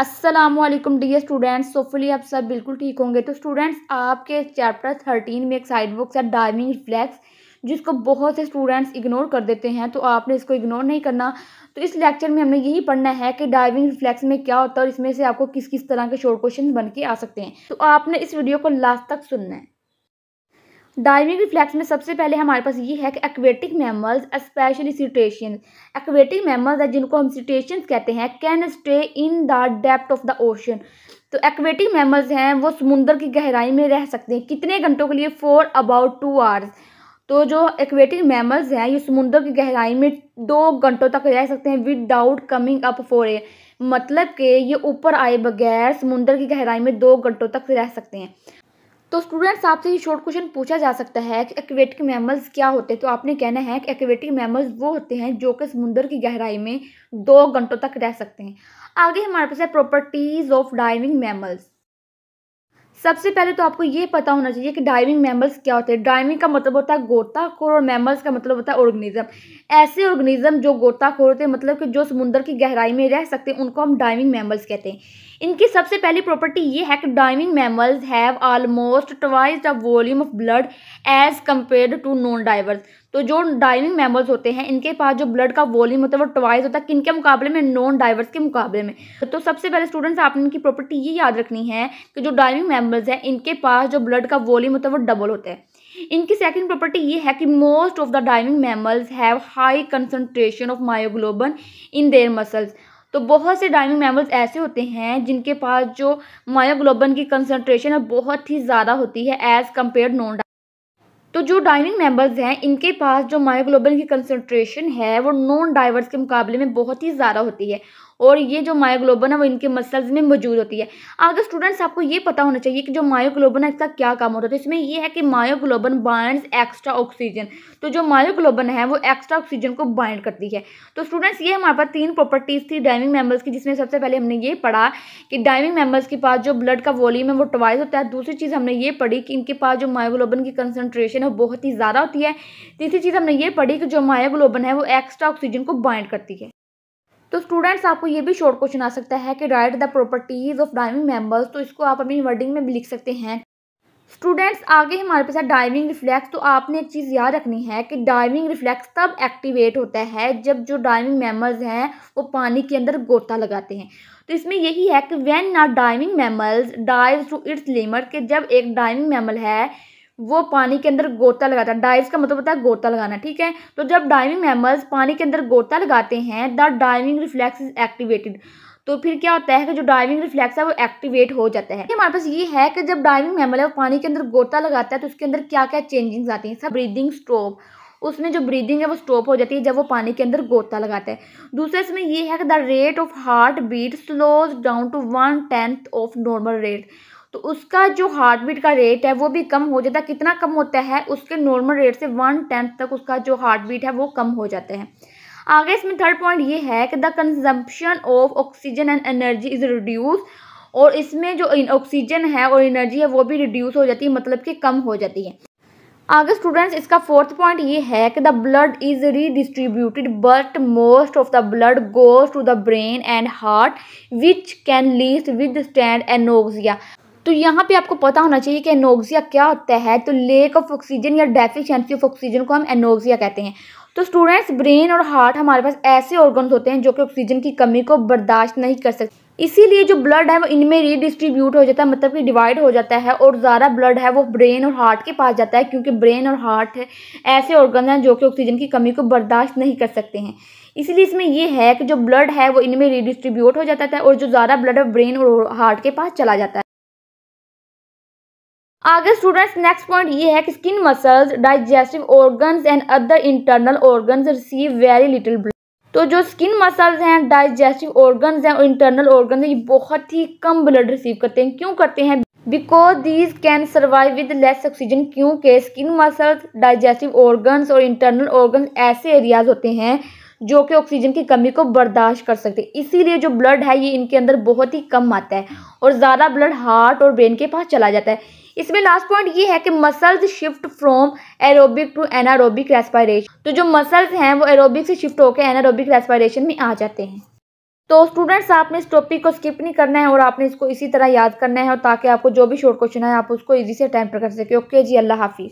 Aslam D students सोफली आप सब बिल्कुल ठीक होंगे तो स्टूडेंट्स आपके चैप्टर थर्टीन में एक साइड बुक्स है डाइविंग रिफ्लेक्स जिसको बहुत से स्टूडेंट्स इग्नोर कर देते हैं तो आपने इसको इग्नोर नहीं करना तो इस लेक्चर में हमने यही पढ़ना है कि डाइविंग रिफ्लेक्स में क्या होता है और इसमें से आपको किस किस तरह के शॉर्ट क्वेश्चन बन के आ सकते हैं तो आपने इस वीडियो को लास्ट तक सुनना है डाइविंग रिफ्लैक्स में सबसे पहले हमारे पास ये है कि aquatic mammals specially cetacean aquatic mammals है जिनको हम सिटेशन कहते हैं can stay in the depth of the ocean तो एक्वेटिक मैमल्स हैं वो समुंदर की गहराई में रह सकते हैं कितने घंटों के लिए फोर अबाउट टू आवर्स तो जो एक्वेटिक मैमल्स हैं ये समुंदर की गहराई में दो घंटों तक रह सकते हैं without coming up for a मतलब कि ये ऊपर आए बगैर समुंदर की गहराई में दो घंटों तक रह सकते हैं तो स्टूडेंट्स आपसे ये शॉर्ट क्वेश्चन पूछा जा सकता है कि एक्वेटिक मैमल्स क्या होते हैं तो आपने कहना है कि एक्वेटिक मैमल्स वो होते हैं जो कि समुंदर की गहराई में दो घंटों तक रह सकते हैं आगे हमारे पास है प्रॉपर्टीज़ ऑफ डाइविंग मैमल्स सबसे पहले तो आपको ये पता होना चाहिए कि डाइविंग मेम्बल्स क्या होते हैं डाइविंग का मतलब होता है गोताखोर और मैमल्स का मतलब होता है ऑर्गेनिज्म ऐसे ऑर्गेनिज्म जो गोताखोर होते हैं मतलब कि जो समुंदर की गहराई में रह सकते हैं उनको हम डाइविंग मेम्बल्स कहते हैं इनकी सबसे पहली प्रॉपर्टी ये है कि diving mammals have almost twice the volume of blood as compare to non divers तो जो डाइविंग मेम्बर्स होते हैं इनके पास जो ब्लड का वॉल्यूम होता है वो ट्वाइस होता है किन के मुकाबले में नॉन डाइवर्स के मुकाबले में तो सबसे पहले स्टूडेंट्स आपने इनकी प्रॉपर्टी ये याद रखनी है कि जो डाइविंग मेम्बर्स हैं इनके पास जो ब्लड का वॉल्यूम होता है वो डबल होता है इनकी सेकंड प्रॉपर्टी ये है कि most of the diving mammals have high concentration of myoglobin in their muscles तो बहुत से डाइविंग मेमल्स ऐसे होते हैं जिनके पास जो मायोग्लोबन की कंसनट्रेशन है बहुत ही ज़्यादा होती है एज़ कम्पेयर नॉन तो जो डाइनिंग मेम्बर्स हैं इनके पास जो मायोग्लोबिन की कंसनट्रेशन है वो नॉन डाइवर्स के मुकाबले में बहुत ही ज़्यादा होती है और ये जो मायोग्लोबन है वो इनके मसल्स में मौजूद होती है अगर स्टूडेंट्स आपको ये पता होना चाहिए कि जो मायोग्लोबन है इसका क्या काम होता है तो इसमें ये है कि मायोग्लोबन बाइंड्स एक्स्ट्रा ऑक्सीजन तो जो मायोग्लोबन है वो एक्स्ट्रा ऑक्सीजन को बाइंड करती है तो स्टूडेंट्स ये हमारे पास तीन प्रॉपर्टीज़ थी डाइविंग मेम्बर्स की जिसमें सबसे पहले हमने ये पढ़ा कि डाइविंग मेम्बर्स के पास जो ब्लड का वॉल्यूम है वो ट्वाइस होता है दूसरी चीज़ हमने ये पढ़ी कि इनके पास जो मायोग्लोबन की कंसनट्रेशन है वो बहुत ही ज़्यादा होती है तीसरी चीज़ हमने ये पढ़ी कि जो मायोग्लोबन है वो एक्स्ट्रा ऑक्सीजन को बाइंड करती है तो स्टूडेंट्स आपको ये भी शॉर्ट क्वेश्चन आ सकता है कि right the properties of diving members तो इसको आप अपनी वर्डिंग में भी लिख सकते हैं स्टूडेंट्स आगे हमारे पास डाइविंग रिफ्लेक्स तो आपने एक चीज़ याद रखनी है कि डाइविंग रिफ्लेक्स तब एक्टिवेट होता है जब जो डाइविंग मेमल्स हैं वो पानी के अंदर गोता लगाते हैं तो इसमें यही है कि वेन ना diving mammals dive to its limit कि जब एक डाइविंग मेमल है वो पानी के अंदर गोता लगाता है डाइव का मतलब होता है गोता लगाना ठीक है तो जब डाइविंग मैमल्स पानी के अंदर गोता लगाते हैं the diving reflex is activated तो फिर क्या होता है कि जो डाइविंग रिफ्लेक्स है वो एक्टिवेट हो जाता है हमारे पास ये है कि जब डाइविंग मैमल है वो पानी के अंदर गोता लगाता है तो उसके अंदर क्या क्या चेंजिंग्स आती हैं सब ब्रीदिंग स्ट्रोक उसमें जो ब्रीदिंग है वो स्टॉप हो जाती है जब वो पानी के अंदर गोता लगाता है दूसरा इसमें ये है कि the rate of heartbeat slows down to one tenth of normal rate तो उसका जो हार्ट बीट का रेट है वो भी कम हो जाता है कितना कम होता है उसके नॉर्मल रेट से वन टेंथ तक उसका जो हार्ट बीट है वो कम हो जाते हैं आगे इसमें थर्ड पॉइंट ये है कि the consumption of oxygen and energy is reduce और इसमें जो ऑक्सीजन है और एनर्जी है वो भी रिड्यूस हो जाती है मतलब कि कम हो जाती है आगे स्टूडेंट्स इसका फोर्थ पॉइंट ये है कि the blood is redistributed but most of the blood goes to the brain and heart which can lease withstand anoxia तो यहाँ पे आपको पता होना चाहिए कि एनोक्सिया क्या होता है तो लेक ऑफ ऑक्सीजन या डेफिशिएंसी ऑफ ऑक्सीजन को हम एनोक्सिया कहते हैं तो स्टूडेंट्स ब्रेन और हार्ट हमारे पास ऐसे ऑर्गन्स होते हैं जो कि ऑक्सीजन की कमी को बर्दाश्त नहीं कर सकते इसीलिए जो ब्लड है वो इनमें रीडिस्ट्रीब्यूट हो जाता है मतलब कि डिवाइड हो जाता है और ज़्यादा ब्लड है वो ब्रेन और हार्ट के पास जाता है क्योंकि ब्रेन और हार्ट ऐसे ऑर्गन हैं जो कि ऑक्सीजन की कमी को बर्दाश्त नहीं कर सकते हैं इसलिए इसमें यह है कि जो ब्लड है वो इनमें रीडिस्ट्रीब्यूट हो जाता है और जो ज़्यादा ब्लड है ब्रेन और हार्ट के पास चला जाता है आगे स्टूडेंट्स नेक्स्ट पॉइंट ये है कि skin muscles digestive organs and other internal organs receive very little blood तो जो स्किन मसल्स हैं डाइजेस्टिव ऑर्गन्स हैं और इंटरनल ऑर्गन्स ये बहुत ही कम ब्लड रिसीव करते हैं क्यों करते हैं because these can survive with less oxygen क्योंकि स्किन मसल्स डाइजेस्टिव ऑर्गन्स और इंटरनल ऑर्गन ऐसे एरियाज होते हैं जो कि ऑक्सीजन की कमी को बर्दाश्त कर सकते हैं इसीलिए जो ब्लड है ये इनके अंदर बहुत ही कम आता है और ज़्यादा ब्लड हार्ट और ब्रेन के पास चला जाता है इसमें लास्ट पॉइंट ये है कि muscles shift from aerobic to anaerobic respiration तो जो मसल्स हैं वो एरोबिक से शिफ्ट होकर एनारोबिक रेस्पायरेशन में आ जाते हैं तो स्टूडेंट्स आपने इस टॉपिक को स्किप नहीं करना है और आपने इसको इसी तरह याद करना है और ताकि आपको जो भी शॉर्ट क्वेश्चन है आप उसको ईजी से अटैम्प्ट कर सके ओके जी अल्लाह हाफिज़